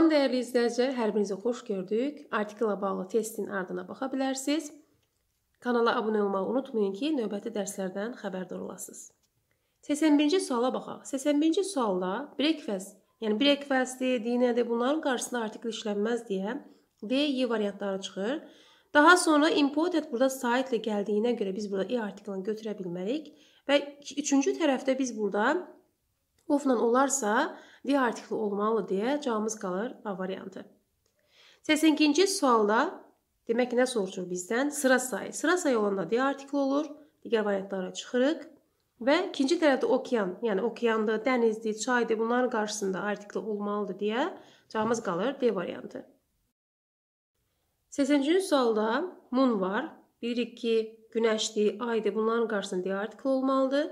Salam dəyərli izləyicilər, hər birinizi xoş gördük. Artikla bağlı testin ardına baxa bilərsiniz. Kanala abunə olmağı unutmayın ki, növbəti dərslərdən xəbərdar olasınız. 81-ci suala baxaq. 81-ci sualda breakfast, yəni breakfast-dir, dinədir, bunların qarşısında artikl işlənməz deyə D, Y e variantları çıxır. Daha sonra imported burada site ilə gəldiyinə görə biz burada E artiklini götürə bilmərik və üçüncü tərəfdə biz burada ofla olarsa, D artikli olmalı deyə cavabımız qalır A variantı. 82-ci sualda demək ki, nə soruşur bizdən? Sıra sayı. Sıra sayı olanda D artikli olur. Digər variantlara çıxırıq. Və ikinci tərəfdə okean, yəni okeandır, dənizdir, çaydır, bunların qarşısında artikli olmalıdır deyə cavabımız qalır D variantı. 80-ci sualda moon var. Bilirik ki, günəşdir, aydır, bunların qarşısında D artikli olmalıdır.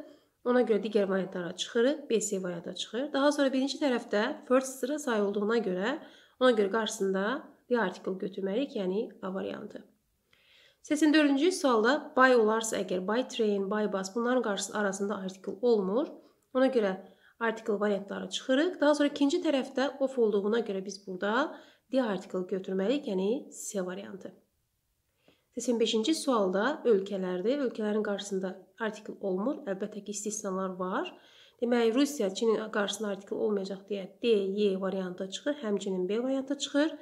Ona görə digər variantlara çıxırıq, BC varianta çıxır. Daha sonra birinci tərəfdə first sıra sayı olduğuna görə, ona görə qarşısında D artikl götürməliyik, yəni A variantı. 84-cü sualda by olarsa əgər by train, by bus bunların qarşısı arasında artikl olmur. Ona görə artikl variantları çıxırıq. Daha sonra ikinci tərəfdə of olduğuna görə biz burada D artikl götürməliyik, yəni C variantı. 85-ci sualda ölkələrdir. Ölkələrin qarşısında artikl olmur. Əlbəttə ki, istisnalar var. Deməli, Rusiya Çinin qarşısında artikl olmayacaq deyə D, Y variantı çıxır, həmçinin B variantı çıxır.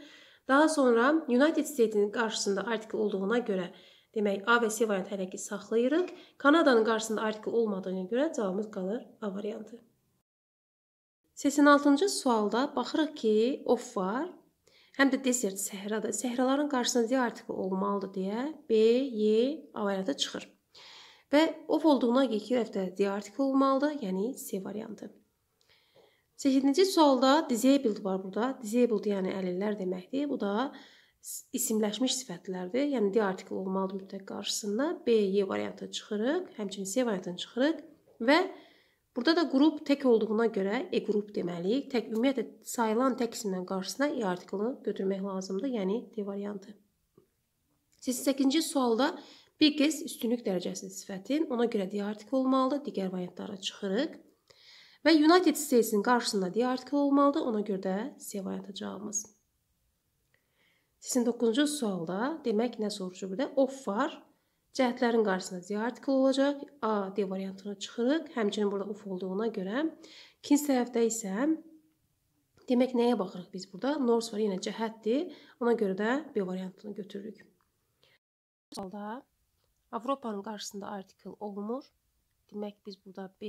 Daha sonra United States-in qarşısında artikl olduğuna görə, demək A və C variantı hələ ki saxlayırıq. Kanadanın qarşısında artikl olmadığına görə cavabımız qalır A variantı. 86-cı sualda baxırıq ki, of var Həm də desert səhradır. Səhraların qarşısında D artikli olmalıdır deyə B, Y variantı çıxır. Və of olduğuna görə iki tərəfdə D artikli olmalıdır, yəni C variantı. 8-ci sualda disabled var burada. Disabled yəni əlillər deməkdir. Bu da isimləşmiş sifətlərdir. Yəni D artikli olmalıdır mütləq qarşısında. B, Y variantı çıxırıq, həmçinin C variantını çıxırıq və Burada da qrup tək olduğuna görə e qrup deməliyik. Tək ümumiyyətlə sayılan tək ismdən qarşısına e artiklını götürmək lazımdır, yəni D variantı. 88-ci sualda bir qez üstünlük dərəcəsi sifətin ona görə D artikl olmalıdır, digər variantlara çıxırıq. Və United States-in qarşısında D artikl olmalıdır, ona görə də C variantı cavabımız. 89-cu sualda demək nə soruşur burada? Of var. Cəhətlərin qarşısında Z artikli olacaq. A D variantına çıxırıq. Həmçinin burada uf olduğuna görə. İkinci tərəfdə isə demək nəyə baxırıq biz burada? North var yenə cəhətdir. Ona görə də B variantını götürürük. Halda Avropanın qarşısında artikl olmur. Demək biz burada B,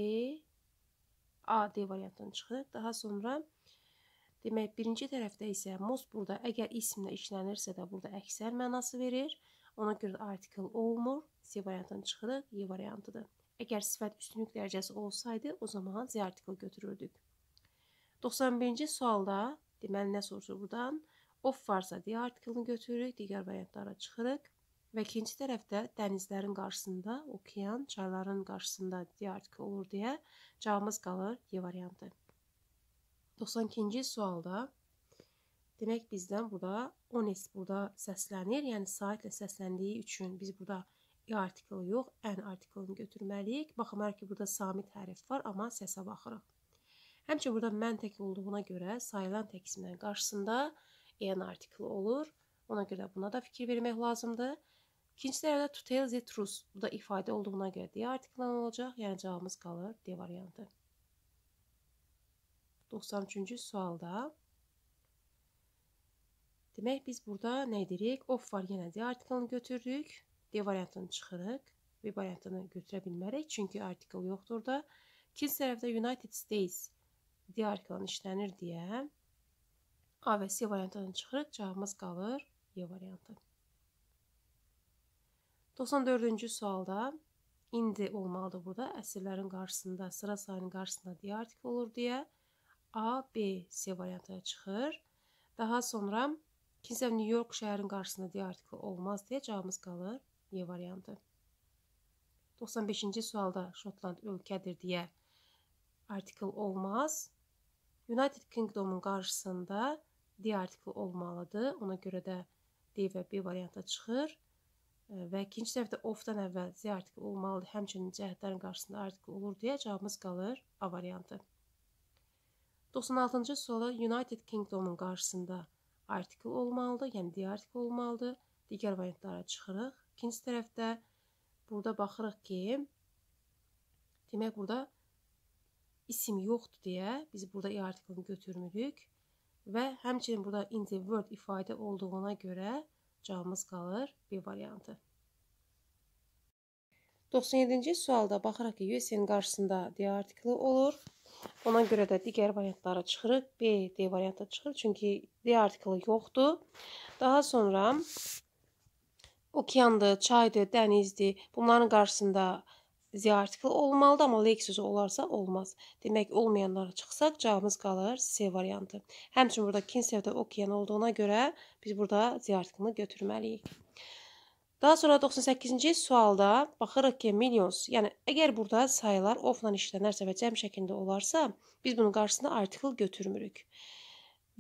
A, D variantından çıxırıq. Daha sonra demək birinci tərəfdə isə most burada əgər ismlə işlənirsə də burada əksər mənası verir. Ona görə də article olmur. C variantdan çıxırıq, E variantıdır. Əgər sifət üstünlük dərəcəsi olsaydı, o zaman Z artikl götürürdük. 91-ci sualda, deməli nə soruşur burdan? Of varsa D artiklini götürürük, digər variantlara çıxırıq. Və ikinci tərəfdə dənizlərin qarşısında, okean, çayların qarşısında D artikli olur deyə cavabımız qalır E variantı. 92-ci sualda Demək bizdən burada honest burada səslənir. Yəni saitlə səsləndiyi üçün biz burada i artiklı yox, ən artiklını götürməliyik. Baxmayaraq ki, burada samit hərf var, amma səsə baxırıq. Həmçə burada mən tək olduğuna görə sayılan tək isminin qarşısında en artiklı olur. Ona görə buna da fikir vermək lazımdır. İkinci dərədə to tell the truth. Bu da ifadə olduğuna görə deyə artiklan olacaq. Yəni cavabımız qalır D variantı. 93-cü sualda Demək biz burada nə edirik? Of var yenədir. Artiklını götürdük. D variantını çıxırıq. B variantını götürə bilmərik. Çünki artikl yoxdur da. İkinci tərəfdə United States D artiklını işlənir deyə A və C variantını çıxırıq. Cavabımız qalır E variantı. 94-cü sualda indi olmalıdır burada. Əsirlərin qarşısında, sıra sayının qarşısında D artikl olur deyə A, B, C variantına çıxır. Daha sonra Kilsə New York şəhərin qarşısında deyə artikli olmaz deyə cavabımız qalır E variantı. 95-ci sualda Şotland ölkədir deyə artikl olmaz. United Kingdom'un qarşısında D artikli olmalıdır. Ona görə də D və B varianta çıxır. Və ikinci səhvdə of-dan əvvəl Z artikli olmalıdır. Həmçinin cəhətlərin qarşısında artikli olur deyə cavabımız qalır A variantı. 96-cı suala United Kingdom'un qarşısında artikl olmalıdır, yəni D artikl olmalıdır. Digər variantlara çıxırıq. İkinci tərəfdə burada baxırıq ki, demək burada isim yoxdur deyə biz burada E artiklini götürmürük və həmçinin burada in the word ifadə olduğuna görə cavabımız qalır B variantı. 97-ci sualda baxırıq ki, USN qarşısında D artikli olur. Ona görə də digər variantlara çıxırıq. B, D variantı çıxır. Çünki D artiklı yoxdur. Daha sonra okeandır, çaydır, dənizdir. Bunların qarşısında Z artikli olmalıdır, amma lek sözü olarsa olmaz. Demək, olmayanlara çıxsaq cavabımız qalır C variantı. Həmçin burada Kinsevdə okean olduğuna görə biz burada Z artiklini götürməliyik. Daha sonra 98-ci sualda baxırıq ki, millions, yəni əgər burada sayılar ofla işlənərsə və cəm şəklində olarsa, biz bunun qarşısında artikel götürmürük.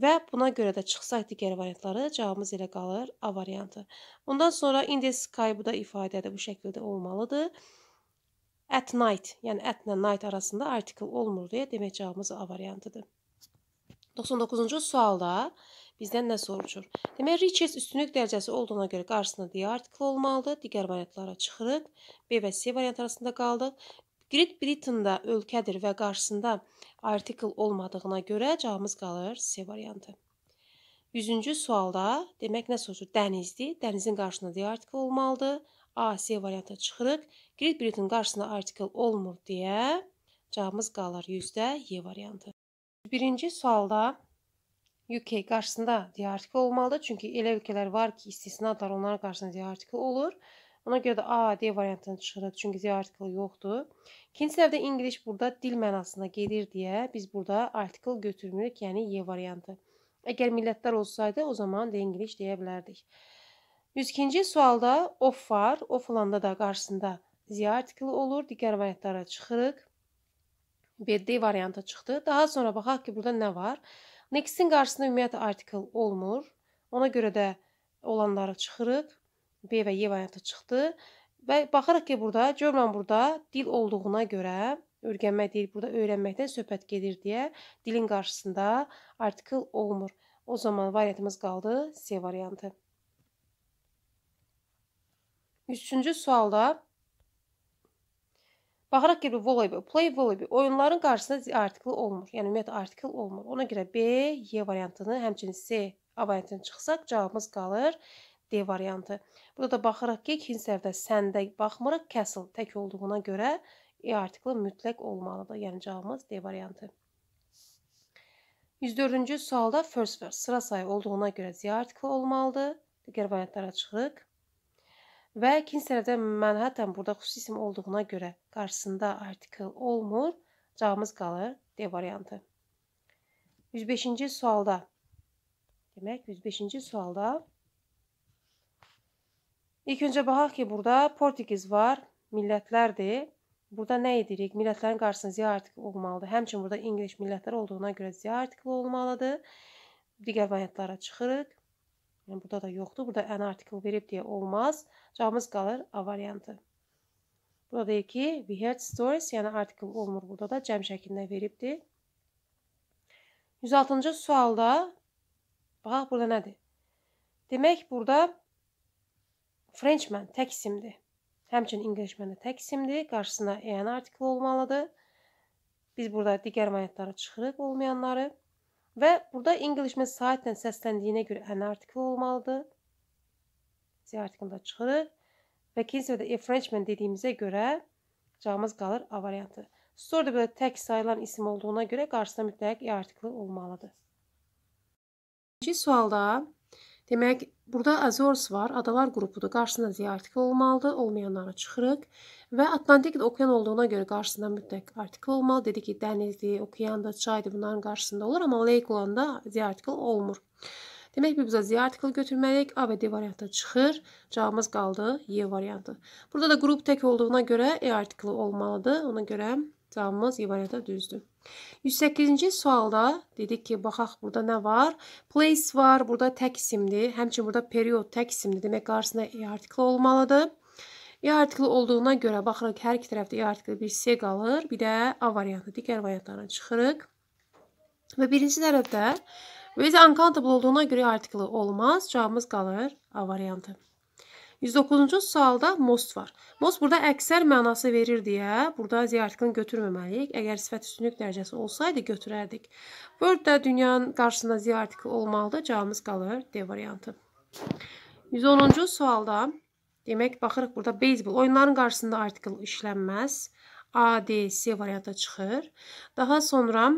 Və buna görə də çıxsaq digər variantları cavabımız elə qalır A variantı. Ondan sonra index kaybı da ifadədə bu şəkildə olmalıdır. At night, yəni at ilə night arasında artikel olmur deyə demək cavabımız A variantıdır. 99-cu sualda bizdən nə soruşur? Demək, Richards üstünlük dərəcəsi olduğuna görə qarşısında D artikli olmalıdır. Digər variantlara çıxırıq. B və C variant arasında qaldıq. Great Britain da ölkədir və qarşısında artikel olmadığına görə cavabımız qalır C variantı. 100-cü sualda demək nə soruşur? Dənizdir. Dənizin qarşısında D artikel olmalıdır. A, C variantı çıxırıq. Great Britain qarşısında artikel olmur deyə cavabımız qalır 100-də Y variantı. Birinci sualda UK qarşısında diartikl olmalıdır. Çünki elə ölkələr var ki, istisnalar onların qarşısında diartikl olur. Ona görə də A, D variantını çıxırıq, çünki diartikl yoxdur. İkinci tərəfdə İngilis burada dil mənasına gedir deyə biz burada artikl götürmürük, yəni Y variantı. Əgər millətlər olsaydı, o zaman də İngilis deyə bilərdik. 102-ci sualda of var, of olanda da qarşısında Z artikli olur, digər variantlara çıxırıq. B, D variantı çıxdı. Daha sonra baxaq ki, burada nə var? Next-in qarşısında ümumiyyətlə article olmur. Ona görə də olanları çıxırıq. B və Y variantı çıxdı. Və baxarıq ki, burada görürəm burada dil olduğuna görə örgənmək deyil, burada öyrənməkdən söhbət gedir deyə dilin qarşısında article olmur. O zaman variantımız qaldı C variantı. Üçüncü sualda Baxaraq ki, voleybol, play voleybol oyunların qarşısında artikl olmur. Yəni ümumiyyətlə artikl olmur. Ona görə B, Y variantını, həmçinin C A variantını çıxsaq cavabımız qalır D variantı. Burada da baxıraq ki, ikinci səhifədə səndə baxmırıq, castle tək olduğuna görə E artiklı mütləq olmalıdır. Yəni cavabımız D variantı. 104-cü sualda first verse sıra sayı olduğuna görə Z artiklı olmalıdır. Digər variantlara çıxırıq və ikinci tərəfdə Manhattan burada xüsusi isim olduğuna görə qarşısında artikl olmur, cavabımız qalır D variantı. 105-ci sualda demək 105-ci sualda ilk öncə baxaq ki, burada Portugiz var, millətlərdir. Burada nə edirik? Millətlərin qarşısında ziya artikli olmalıdır. Həmçin burada İngiliş millətlər olduğuna görə ziya artikli olmalıdır. Digər variantlara çıxırıq. Yəni burada da yoxdur. Burada an article verib deyə olmaz. Cavabımız qalır A variantı. Burada deyir ki, we heard stories, yəni article olmur burada da cəm şəklində veribdir. 106-cı sualda baxaq burada nədir? Demək burada Frenchman tək isimdir. Həmçinin Englishman də tək isimdir. Qarşısına an article olmalıdır. Biz burada digər variantları çıxırıq olmayanları. Və burada English Miss saatlə səsləndiyinə görə an artikli olmalıdır. C artiklində çıxırıq. Və ikinci səbədə a Frenchman dediyimizə görə cavabımız qalır A variantı. Store da belə tək sayılan isim olduğuna görə qarşısında mütləq a e artikli olmalıdır. İkinci sualda Demək, burada Azores var, adalar qrupudur. Qarşısında deyə artikel olmalıdır, olmayanları çıxırıq. Və Atlantik də okean olduğuna görə qarşısında mütləq artikel olmalı. Dedik ki, dənizdir, okeandır, çaydır bunların qarşısında olur, amma lake olanda deyə artikel olmur. Demək ki, bizə Z artikl götürməliyik. A və D variantı çıxır. Cavabımız qaldı Y variantı. Burada da qrup tək olduğuna görə E artikli olmalıdır. Ona görə Cavabımız ibarətə düzdür. 108-ci sualda dedik ki, baxaq burada nə var? Place var, burada tək isimdir. Həmçin burada period tək isimdir. Demək qarşısında e artikli olmalıdır. E artikli olduğuna görə baxırıq, hər iki tərəfdə e artikli bir C qalır, bir də A variantı, digər variantlarına çıxırıq. Və birinci tərəfdə with uncountable olduğuna görə e artikli olmaz, cavabımız qalır A variantı. 109-cu sualda most var. Most burada əksər mənası verir deyə burada Z artiklini götürməməliyik. Əgər sifət üstünlük dərəcəsi olsaydı götürərdik. Word da dünyanın qarşısında Z artikli olmalıdır. Cavabımız qalır D variantı. 110-cu sualda demək baxırıq burada beyzbol oyunların qarşısında artikl işlənməz. A, D, C variantı çıxır. Daha sonra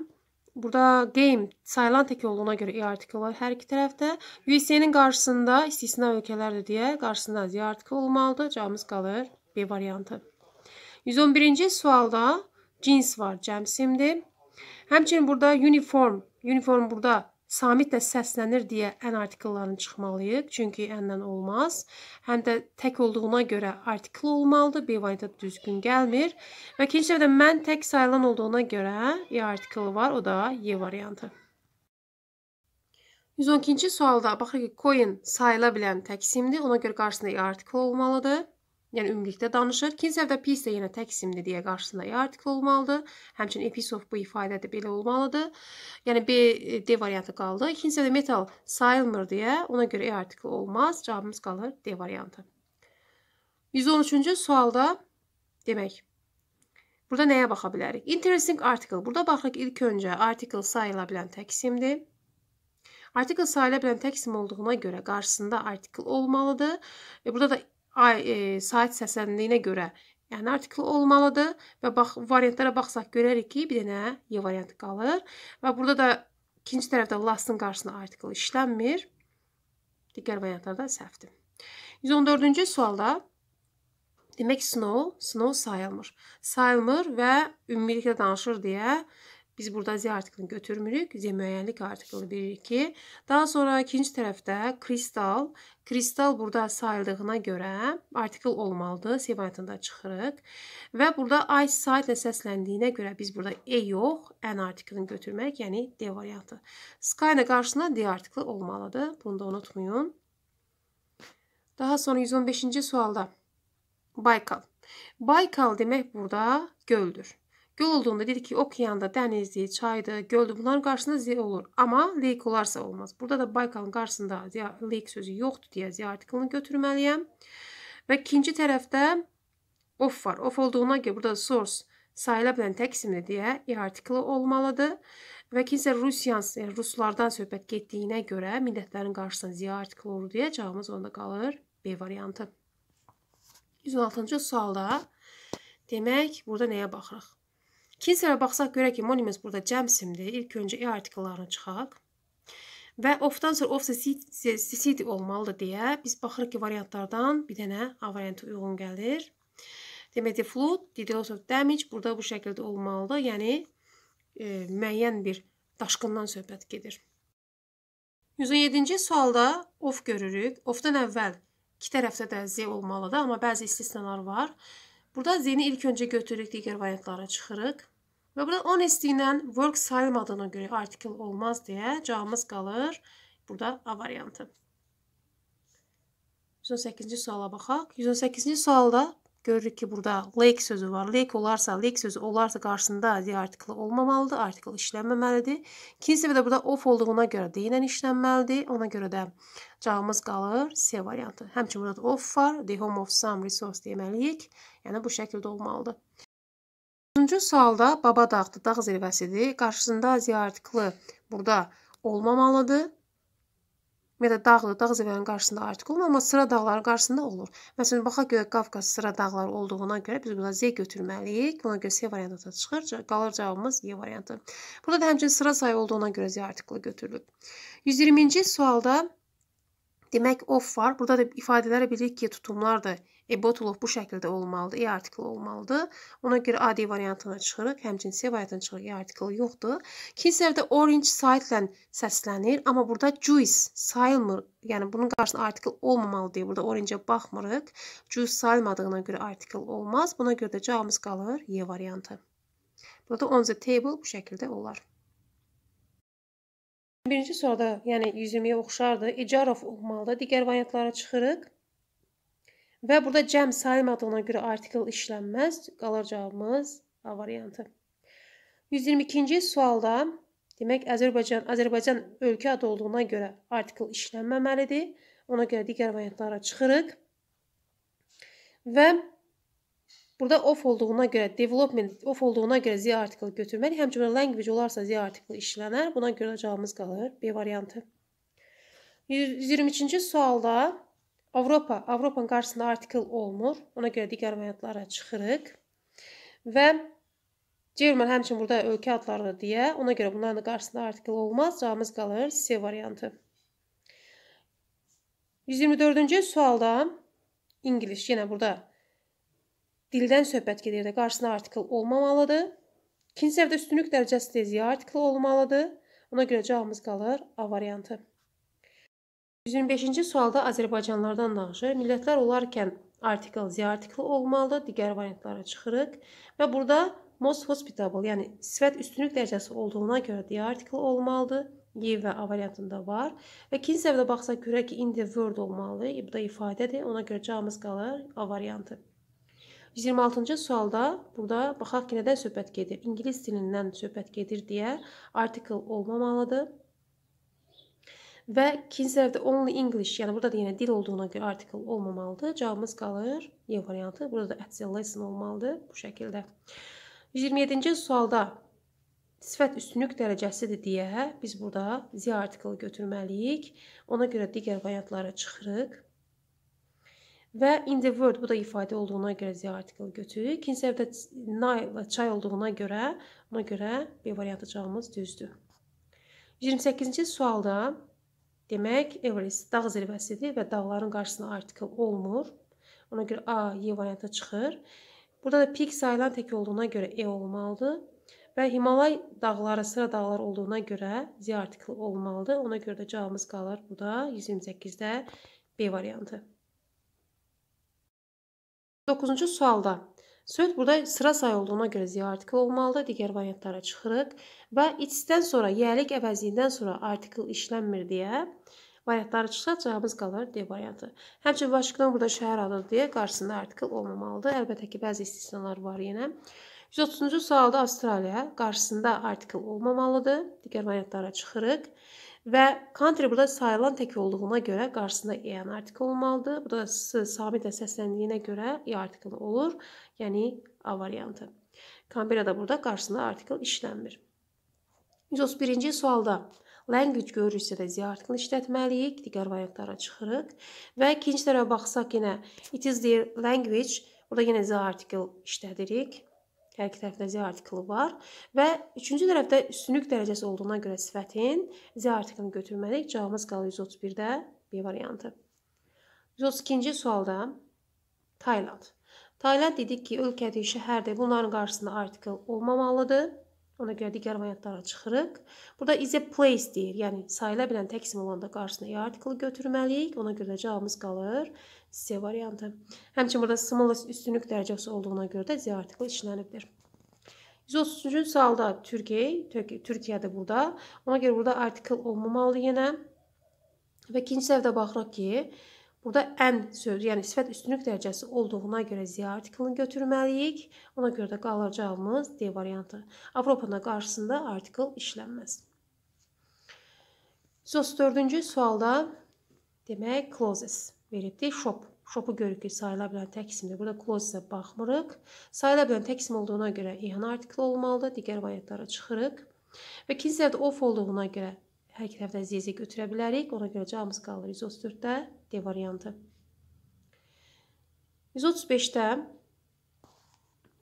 Burada game sayılan tək olduğuna görə i e artikli var hər iki tərəfdə. USA-nin qarşısında istisna ölkələrdir deyə qarşısında z artikli olmalıdır. Cavabımız qalır B variantı. 111-ci sualda cins var, cəmsimdir. Həmçinin burada uniform, uniform burada samitlə səslənir deyə ən artikullarını çıxmalıyıq. Çünki əndən olmaz. Həm də tək olduğuna görə artikul olmalıdır. B variantı düzgün gəlmir. Və ikinci tərəfdə mən tək sayılan olduğuna görə E artikulu var, o da Y variantı. 112-ci sualda baxırıq ki, coin sayıla bilən tək simdir. Ona görə qarşısında E artikulu olmalıdır. Yəni ümumilikdə danışır. Kinsəv də pis də yenə təksimli deyə qarşısında artikl olmalıdır. Həmçinin episof bu ifadə də belə olmalıdır. Yəni B e, D variantı qaldı. İkincisi də metal sayılmır deyə ona görə E artikli olmaz. Cavabımız qalır D variantı. 113-cü sualda demək Burada nəyə baxa bilərik? Interesting article. Burada baxırıq ilk öncə article sayıla bilən təksimdir. Article sayıla bilən təksim olduğuna görə qarşısında article olmalıdır. Və e, burada da ay, e, saat səslənliyinə görə yəni artikl olmalıdır və bax variantlara baxsaq görərik ki, bir dənə Y variantı qalır və burada da ikinci tərəfdə lastın qarşısına artikl işlənmir. Digər variantlarda səhvdir. 114-cü sualda demək snow, snow sayılmır. Sayılmır və ümumilikdə danışır deyə Biz burada Z artiklini götürmürük. Z müəyyənlik artiklini bilirik ki. Daha sonra ikinci tərəfdə kristal. Kristal burada sayıldığına görə artikl olmalıdır. C variantında çıxırıq. Və burada I side ilə səsləndiyinə görə biz burada E yox, N artiklini götürmək, yəni D variantı. Sky ilə qarşısına D artikli olmalıdır. Bunu da unutmayın. Daha sonra 115-ci sualda Baykal. Baykal demək burada göldür. Göl olduğunda dedi ki okeyanda, dənizdir, çaydır, göldür. Bunların qarşısında Z olur. Amma lake olarsa olmaz. Burada da Baykalın qarşısında lake sözü yoxdur deyə Z artiklini götürməliyəm. Və ikinci tərəfdə of var. Of olduğuna görə burada source sayıla bilən təksimli deyə e artikli olmalıdır. Və kimsə Rusiyans, yəni ruslardan söhbət getdiyinə görə millətlərin qarşısına Z artikli olur deyə cavabımız onda qalır B variantı. 116-cı sualda demək burada nəyə baxırıq? İkinci sıraya baxsaq görək ki, monimiz burada cəmsimdir. İlk öncə e artikullarını çıxaq. Və ofdan sonra of sesidi olmalıdır deyə biz baxırıq ki, variantlardan bir dənə A variantı uyğun gəlir. Demək ki, flood, did loss of damage burada bu şəkildə olmalıdır. Yəni, e, müəyyən bir daşqından söhbət gedir. 117-ci sualda of görürük. Ofdan əvvəl iki tərəfdə də z olmalıdır, amma bəzi istisnalar var. Burada z-ni ilk öncə götürürük, digər variantlara çıxırıq. Və burada honesty ilə work sayılmadığına görə artikel olmaz deyə cavabımız qalır. Burada A variantı. 118-ci suala baxaq. 118-ci sualda Görürük ki, burada like sözü var. Like olarsa, like sözü olarsa qarşısında D artikli olmamalıdır. Artikl işlənməməlidir. İkinci də burada off olduğuna görə D ilə işlənməlidir. Ona görə də cavabımız qalır C variantı. Həmçinin burada off var. The home of some resource deməliyik. Yəni bu şəkildə olmalıdır. 3-cü sualda baba dağdı, dağ zirvəsidir. Qarşısında D artikli burada olmamalıdır və ya da dağlı dağ zirvələrinin qarşısında artıq olmur, amma sıra dağları qarşısında olur. Məsələn, baxaq görə Qafqaz sıra dağları olduğuna görə biz buna Z götürməliyik. Buna görə C variantı da çıxır. Qalır cavabımız E variantı. Burada da həmçinin sıra sayı olduğuna görə Z artiklı götürülüb. 120-ci sualda demək of var. Burada da ifadə edə bilirik ki, tutumlar da E, Botulov bu şəkildə olmalıdır, E artikli olmalıdır. Ona görə AD variantına çıxırıq, həmçinin C variantına çıxırıq, E artikli yoxdur. İkinci səhvdə orange site-lə səslənir, amma burada juice sayılmır. Yəni, bunun qarşısında artikl olmamalı deyə burada orange-ə baxmırıq. Juice sayılmadığına görə artikl olmaz. Buna görə də cavabımız qalır E variantı. Burada on the table bu şəkildə olar. Birinci sualda, yəni 120-yə oxşardır. Icarov e, olmalıdır. Digər variantlara çıxırıq. Və burada cəm sayılmadığına görə artikl işlənməz. Qalır cavabımız A variantı. 122-ci sualda demək Azərbaycan Azərbaycan ölkə adı olduğuna görə artikl işlənməməlidir. Ona görə digər variantlara çıxırıq. Və burada off olduğuna görə development off olduğuna görə z artikl götürməli. Həmçinin language olarsa z artikl işlənər. Buna görə cavabımız qalır B variantı. 123-cü sualda Avropa, Avropanın qarşısında artikl olmur. Ona görə digər variantlara çıxırıq. Və German həmçin burada ölkə adları da deyə, ona görə bunların da qarşısında artikl olmaz. Cavabımız qalır C variantı. 124-cü sualda İngilis yenə burada dildən söhbət gedir də qarşısına artikl olmamalıdır. İkinci səhvdə üstünlük dərəcəsi tezliyə artikl olmalıdır. Ona görə cavabımız qalır A variantı. 125-ci sualda Azərbaycanlardan danışır. Millətlər olarkən artikl Z artikli olmalıdır. Digər variantlara çıxırıq və burada most hospitable, yəni sifət üstünlük dərəcəsi olduğuna görə D artikli olmalıdır. Y və A variantında var. Və ikinci səhvədə baxsaq görək ki, in the word olmalı. Bu da ifadədir. Ona görə cavabımız qalır A variantı. 126-cı sualda burada baxaq ki, nədən söhbət gedir? İngilis dilindən söhbət gedir deyə artikl olmamalıdır. Və ikinci tərəfdə only English, yəni burada da yenə dil olduğuna görə article olmamalıdır. Cavabımız qalır E variantı. Burada da as a lesson olmalıdır bu şəkildə. 127-ci sualda sifət üstünlük dərəcəsidir deyə biz burada Z artiklı götürməliyik. Ona görə digər variantlara çıxırıq. Və in the word bu da ifadə olduğuna görə Z artiklı götürürük. İkinci tərəfdə Nile çay olduğuna görə, ona görə B variantı cavabımız düzdür. 28-ci sualda Demək, Everest dağ zirvəsidir və dağların qarşısına artikl olmur. Ona görə A, Y variantı çıxır. Burada da pik sayılan tək olduğuna görə E olmalıdır. Və Himalay dağları sıra dağlar olduğuna görə Z artikli olmalıdır. Ona görə də cavabımız qalır bu da 128-də B variantı. 9-cu sualda Söhbət burada sıra sayı olduğuna görə Z artikl olmalıdır. Digər variantlara çıxırıq və it's-dən sonra yəlik əvəzindən sonra artikl işlənmir deyə variantları çıxsa cavabımız qalır D variantı. Həmçinin Vaşqdan burada şəhər adıdır deyə qarşısında artikl olmamalıdır. Əlbəttə ki, bəzi istisnalar var yenə. 130-cu sualda Avstraliya qarşısında artikl olmamalıdır. Digər variantlara çıxırıq və contributor sayılan tək olduğuna görə qarşısında EN artikli olmalıdır. Bu da Samitə səsləndiyinə görə E artikli olur, yəni A variantı. Canberra da burada qarşısında artikl işlənmir. 131-ci sualda language görürsə də Z artiklini işlətməliyik, digər variantlara çıxırıq və ikinci tərəfə baxsaq yenə it is their language, burada yenə Z artikl işlədirik. Şərqi tərəfdə Z artiklı var və üçüncü tərəfdə üstünlük dərəcəsi olduğuna görə sifətin Z artiklini götürməliyik. Cavabımız qalır 131-də B variantı. 132-ci sualda Tayland. Tayland dedik ki, ölkədir, şəhərdir. Bunların qarşısında artikl olmamalıdır. Ona görə digər variantlara çıxırıq. Burada is a place deyir. Yəni sayıla bilən tək isim olanda qarşısına ya artiklı götürməliyik. Ona görə də cavabımız qalır C variantı. Həmçin burada stimulus üstünlük dərəcəsi olduğuna görə də C artikli işlənibdir. 133-cü salda Türkiyə, Türkiyədir burada. Ona görə burada artikl olmamalı yenə. Və ikinci səhvdə baxırıq ki, burada ən söz, yəni sifət üstünlük dərəcəsi olduğuna görə Z artiklini götürməliyik. Ona görə də qalacağımız D variantı. Avropanın qarşısında artikl işlənməz. 134-cü sualda demək clauses veribdir. Shop. Shop-u görürük ki, sayıla bilən tək isimdir. Burada close-a baxmırıq. Sayıla bilən tək isim olduğuna görə ihan artikli olmalıdır. Digər variantlara çıxırıq. Və ikinci zərdə off olduğuna görə hər iki tərəfdən ziyəziyə götürə bilərik. Ona görə cavabımız qalır 134-də D variantı. 135-də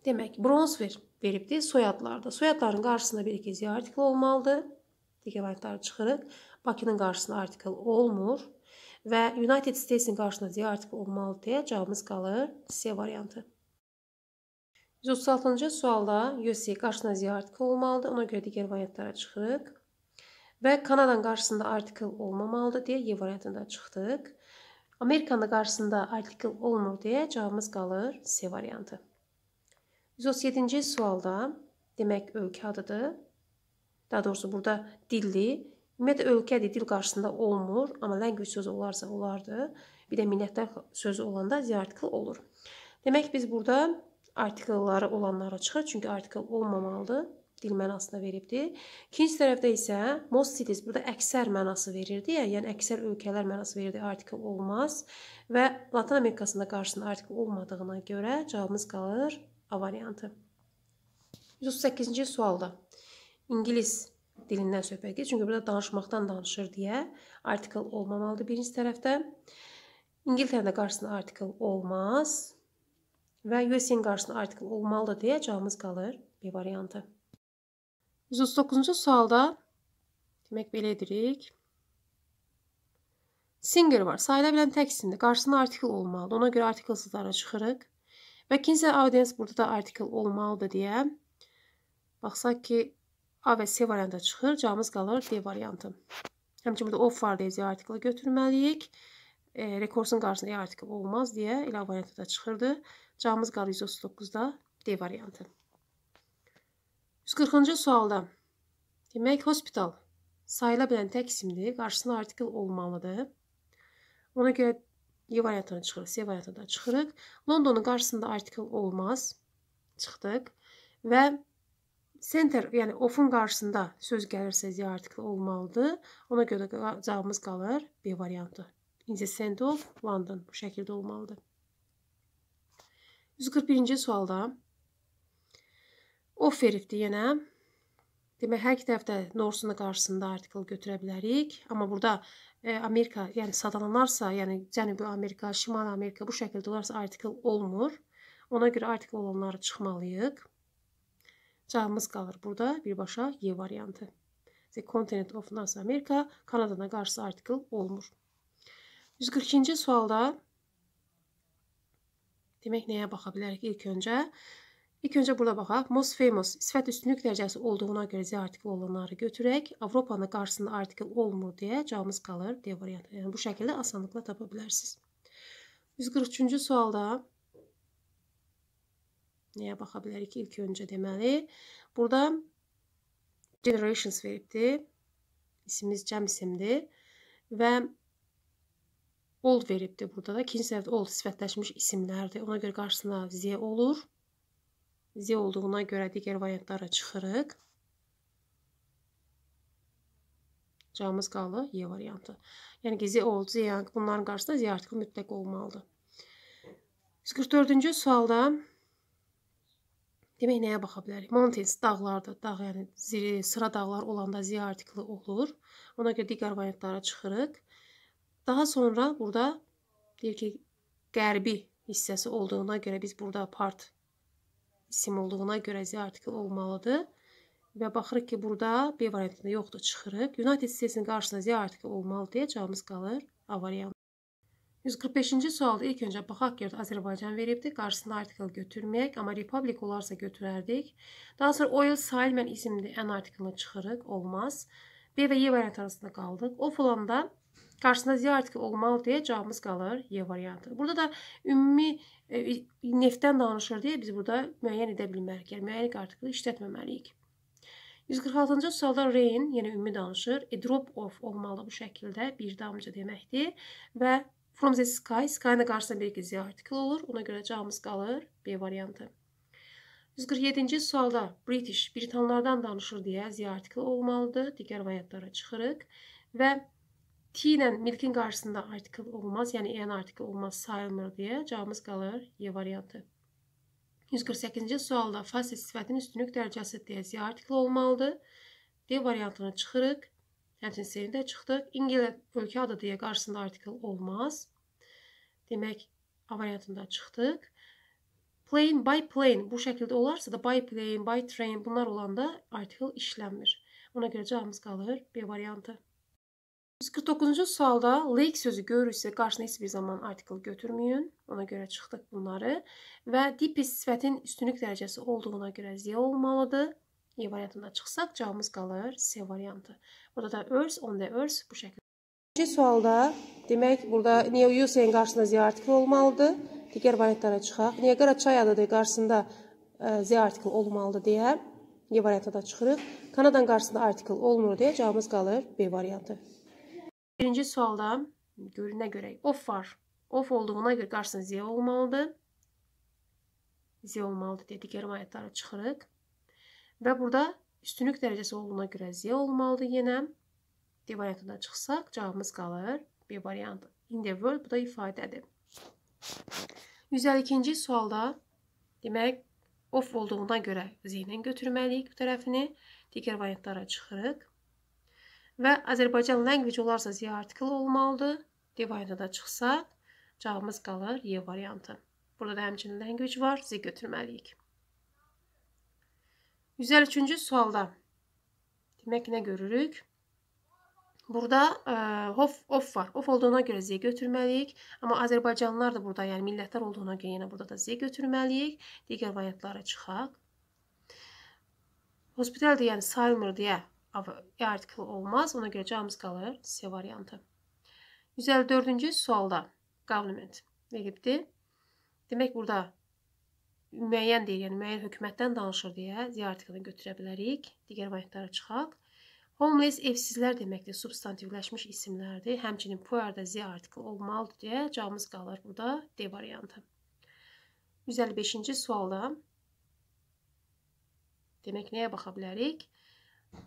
demək bronz ver, veribdir soyadlarda. Soyadların qarşısında bir iki ziyə artikl olmalıdır. Digər variantları çıxırıq. Bakının qarşısında artikl olmur və United States-in qarşısında deyə artıq olmalı deyə cavabımız qalır C variantı. 136-cı sualda USA qarşısında deyə artıq olmalıdır. Ona görə digər variantlara çıxırıq. Və Kanadanın qarşısında artikel olmamalıdır deyə Y variantında çıxdıq. Amerikanın qarşısında artikel olmur deyə cavabımız qalır C variantı. 137-ci sualda demək ölkə adıdır. Daha doğrusu burada dilli Ümumiyyətlə ölkədir, dil qarşısında olmur, amma language sözü olarsa olardı. Bir də minnətdar sözü olanda the article olur. Demək biz burada artikelları olanlara çıxır, çünki artikel olmamalıdır dil mənasına veribdi. İkinci tərəfdə isə most cities burada əksər mənası verirdi, ya, yəni, yəni əksər ölkələr mənası verirdi, artikel olmaz və Latin Amerikasında qarşısında artikel olmadığına görə cavabımız qalır A variantı. 138-ci sualda İngilis dilindən söhbət gedir. Çünki burada danışmaqdan danışır deyə artikel olmamalıdır birinci tərəfdə. İngiltərədə qarşısında artikel olmaz və USN qarşısında artikel olmalıdır deyə cavabımız qalır B variantı. 139-cu sualda demək belə edirik. Singer var. Sayıla bilən tək isimdir. Qarşısında artikel olmalıdır. Ona görə artikelsizlara çıxırıq. Və kimsə audience burada da artikel olmalıdır deyə baxsaq ki, A və C variantı çıxır. Camız qalır D variantı. Həmçin burada of var deyəcək artikla götürməliyik. E, rekorsun qarşısında E artikl olmaz deyə elə variantı da çıxırdı. Camız qalır 139-da D variantı. 140-cı sualda demək hospital sayıla bilən tək isimdir. Qarşısına artikl olmalıdır. Ona görə Y variantını çıxırıq, C variantını da çıxırıq. Londonun qarşısında artikl olmaz. Çıxdıq. Və Center, yəni ofun qarşısında söz gəlirsə Z artikli olmalıdır. Ona görə də cavabımız qalır B variantı. In the center of London bu şəkildə olmalıdır. 141-ci sualda of veribdir yenə. Demək, hər iki tərəfdə Norsun qarşısında artikl götürə bilərik. Amma burada e, Amerika, yəni sadalanarsa, yəni Cənubi Amerika, Şimali Amerika bu şəkildə olarsa artikl olmur. Ona görə artikl olanları çıxmalıyıq. Cavabımız qalır burada birbaşa Y variantı. The continent of North America Kanada'na qarşı artikl olmur. 142-ci sualda demək nəyə baxa bilərik ilk öncə? İlk öncə burada baxaq. Most famous sifət üstünlük dərəcəsi olduğuna görə Z artikli olanları götürək. Avropanın qarşısında artikl olmur deyə cavabımız qalır D variantı. Yəni bu şəkildə asanlıqla tapa bilərsiniz. 143-cü sualda Nəyə baxa bilərik ki, ilk öncə deməli. Burada generations veribdir. İsimiz cəm isimdir. Və old veribdir burada da. İkinci səhvdə old sifətləşmiş isimlərdir. Ona görə qarşısına z olur. Z olduğuna görə digər variantlara çıxırıq. Cavabımız qalır Y variantı. Yəni ki, Z old, Z young bunların qarşısında Z artikli mütləq olmalıdır. 144-cü sualda Demək nəyə baxa bilərik? Mountains dağlardır. Dağ yəni ziri, sıra dağlar olanda Z artikli olur. Ona görə digər variantlara çıxırıq. Daha sonra burada deyir ki, qərbi hissəsi olduğuna görə biz burada part isim olduğuna görə Z artikli olmalıdır. Və baxırıq ki, burada B variantında yoxdur, çıxırıq. United States-in qarşısında Z artikli olmalı deyə cavabımız qalır A variantı. 145-ci sualda ilk öncə baxaq ki, Azərbaycan veribdi. Qarşısında artikel götürməyək, amma republik olarsa götürərdik. Daha sonra oil, sahil mən isimli ən artikelini çıxırıq, olmaz. B və Y variantı arasında qaldıq. Of olanda qarşısında Z artikli olmalı deyə cavabımız qalır Y variantı. Burada da ümumi e, neftdən danışır deyə biz burada müəyyən edə bilmərik. Yəni müəyyən artikli işlətməməliyik. 146-cı sualda rain, yəni ümumi danışır. A e, drop of olmalı bu şəkildə bir damcı deməkdir və From the sky, sky-ın qarşısında bir gizli artikl olur. Ona görə cavabımız qalır B variantı. 147-ci sualda British, Britanlardan danışır deyə Z artikli olmalıdır. Digər variantlara çıxırıq və T ilə milkin qarşısında artikl olmaz, yəni EN artikl olmaz sayılmır deyə cavabımız qalır Y variantı. 148-ci sualda fasiz sifətin üstünlük dərəcəsi deyə Z artikli olmalıdır. D variantına çıxırıq Həmçinin serində çıxdı. İngilə ölkə adı deyə qarşısında artikel olmaz. Demək, A variantında çıxdıq. Plane by plane bu şəkildə olarsa da by plane, by train bunlar olanda artikel işlənmir. Ona görə cavabımız qalır B variantı. 149-cu sualda lake sözü görürsə qarşına heç bir zaman artikel götürməyin. Ona görə çıxdıq bunları və dipis sifətin üstünlük dərəcəsi olduğuna görə ziya olmalıdır. E variantından çıxsaq, cavabımız qalır C variantı. Burada da earth, on the earth bu şəkildə. İkinci sualda, demək, burada New Yusen qarşısında Z artikli olmalıdır. Digər variantlara çıxaq. Niagara çay adıdır, qarşısında e, Z artikli olmalıdır deyə E varianta da çıxırıq. Kanadan qarşısında artikl olmur deyə cavabımız qalır B variantı. Birinci sualda görünə görək of var. Of olduğuna görə qarşısında Z olmalıdır. Z olmalıdır deyə digər variantlara çıxırıq. Və burada üstünlük dərəcəsi olduğuna görə Z olmalıdır yenə. D variantından çıxsaq cavabımız qalır B variantı. In the world bu da ifadədir. 152-ci sualda demək of olduğuna görə Z ilə götürməliyik bu tərəfini. Digər variantlara çıxırıq. Və Azərbaycan language olarsa Z artikli olmalıdır. D variantı da çıxsaq cavabımız qalır Y variantı. Burada da həmçinin language var, Z götürməliyik. 153-cü sualda demək nə görürük? Burada ə, e, of, of var. Of olduğuna görə z götürməliyik. Amma Azərbaycanlılar da burada, yəni millətlər olduğuna görə yenə burada da z götürməliyik. Digər variantlara çıxaq. Hospitaldir, yəni sayılmır deyə artikel olmaz. Ona görə cavabımız qalır C variantı. 154-cü sualda government verilibdir. Demək burada müəyyən deyir, yəni müəyyən hökumətdən danışır deyə Z artiklini götürə bilərik. Digər variantlara çıxaq. Homeless evsizlər deməkdir, substantivləşmiş isimlərdir. Həmçinin puerda Z artikli olmalıdır deyə cavabımız qalır burada D variantı. 155-ci sualda demək nəyə baxa bilərik?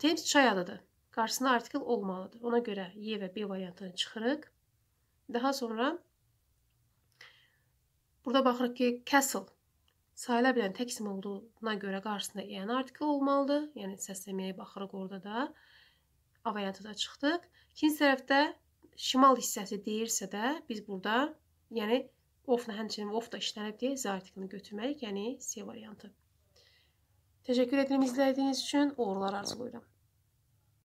Thames çay adıdır. Qarşısına artikl olmalıdır. Ona görə Y və B variantını çıxırıq. Daha sonra burada baxırıq ki, castle sayıla bilən tək isim olduğuna görə qarşısında EN artikli olmalıdır. Yəni səsləməyə baxırıq orada da. A variantı da çıxdıq. İkinci tərəfdə şimal hissəsi deyirsə də biz burada, yəni ofla həmçinin of da işlənib deyə Z artiklini götürməliyik, yəni C variantı. Təşəkkür edirəm izlədiyiniz üçün. Uğurlar arzulayıram.